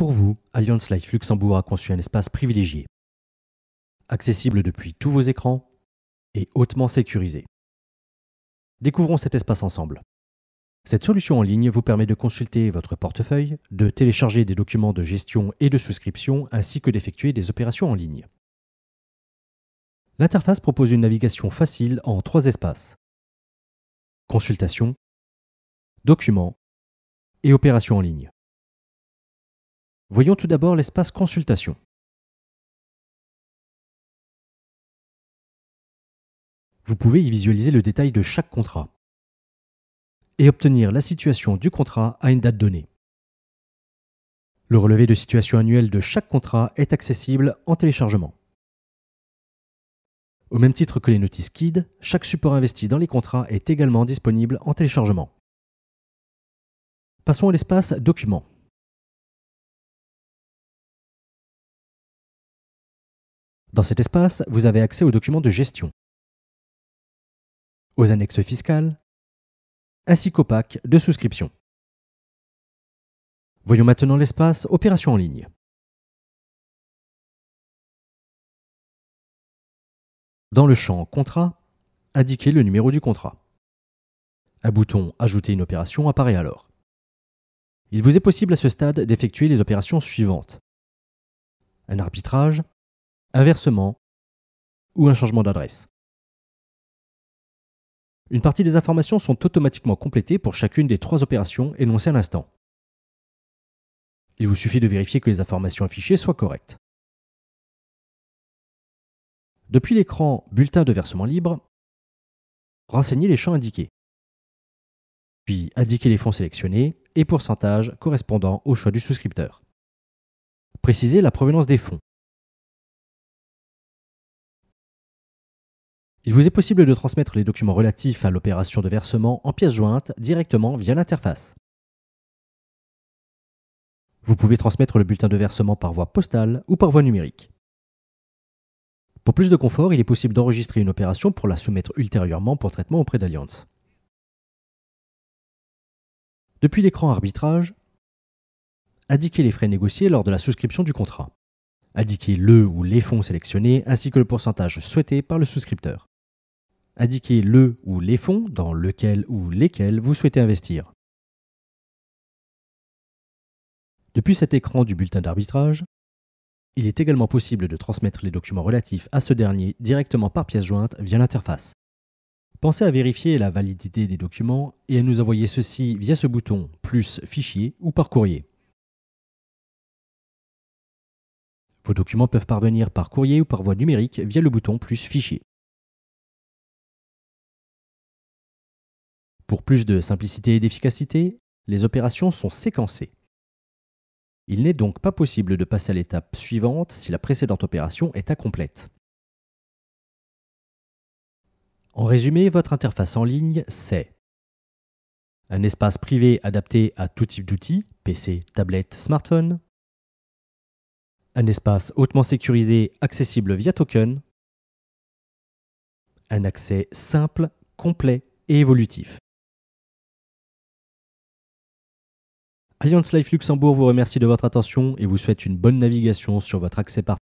Pour vous, Alliance Life Luxembourg a conçu un espace privilégié, accessible depuis tous vos écrans et hautement sécurisé. Découvrons cet espace ensemble. Cette solution en ligne vous permet de consulter votre portefeuille, de télécharger des documents de gestion et de souscription, ainsi que d'effectuer des opérations en ligne. L'interface propose une navigation facile en trois espaces. Consultation, documents et opérations en ligne. Voyons tout d'abord l'espace consultation. Vous pouvez y visualiser le détail de chaque contrat et obtenir la situation du contrat à une date donnée. Le relevé de situation annuelle de chaque contrat est accessible en téléchargement. Au même titre que les notices KID, chaque support investi dans les contrats est également disponible en téléchargement. Passons à l'espace Documents. Dans cet espace, vous avez accès aux documents de gestion, aux annexes fiscales, ainsi qu'aux pack de souscription. Voyons maintenant l'espace Opération en ligne. Dans le champ Contrat, indiquez le numéro du contrat. Un bouton Ajouter une opération apparaît alors. Il vous est possible à ce stade d'effectuer les opérations suivantes. Un arbitrage, un versement ou un changement d'adresse. Une partie des informations sont automatiquement complétées pour chacune des trois opérations énoncées à l'instant. Il vous suffit de vérifier que les informations affichées soient correctes. Depuis l'écran Bulletin de versement libre, renseignez les champs indiqués. Puis indiquez les fonds sélectionnés et pourcentage correspondant au choix du souscripteur. Précisez la provenance des fonds. Il vous est possible de transmettre les documents relatifs à l'opération de versement en pièces jointes directement via l'interface. Vous pouvez transmettre le bulletin de versement par voie postale ou par voie numérique. Pour plus de confort, il est possible d'enregistrer une opération pour la soumettre ultérieurement pour traitement auprès d'Alliance. Depuis l'écran arbitrage, indiquez les frais négociés lors de la souscription du contrat. Indiquez le ou les fonds sélectionnés ainsi que le pourcentage souhaité par le souscripteur. Indiquez le ou les fonds dans lequel ou lesquels vous souhaitez investir. Depuis cet écran du bulletin d'arbitrage, il est également possible de transmettre les documents relatifs à ce dernier directement par pièce jointe via l'interface. Pensez à vérifier la validité des documents et à nous envoyer ceux-ci via ce bouton plus fichier ou par courrier. Vos documents peuvent parvenir par courrier ou par voie numérique via le bouton plus fichier. Pour plus de simplicité et d'efficacité, les opérations sont séquencées. Il n'est donc pas possible de passer à l'étape suivante si la précédente opération est incomplète. En résumé, votre interface en ligne, c'est un espace privé adapté à tout type d'outils, PC, tablette, smartphone, un espace hautement sécurisé accessible via token, un accès simple, complet et évolutif. Alliance Life Luxembourg vous remercie de votre attention et vous souhaite une bonne navigation sur votre accès par